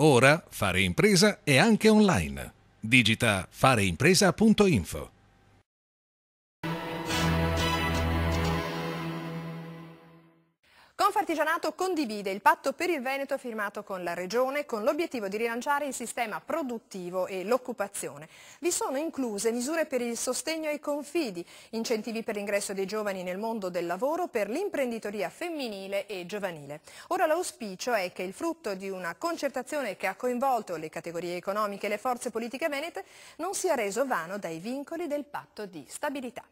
Ora fare impresa è anche online. Digita fareimpresa.info. Confartigianato condivide il patto per il Veneto firmato con la Regione con l'obiettivo di rilanciare il sistema produttivo e l'occupazione. Vi sono incluse misure per il sostegno ai confidi, incentivi per l'ingresso dei giovani nel mondo del lavoro, per l'imprenditoria femminile e giovanile. Ora l'auspicio è che il frutto di una concertazione che ha coinvolto le categorie economiche e le forze politiche venete non sia reso vano dai vincoli del patto di stabilità.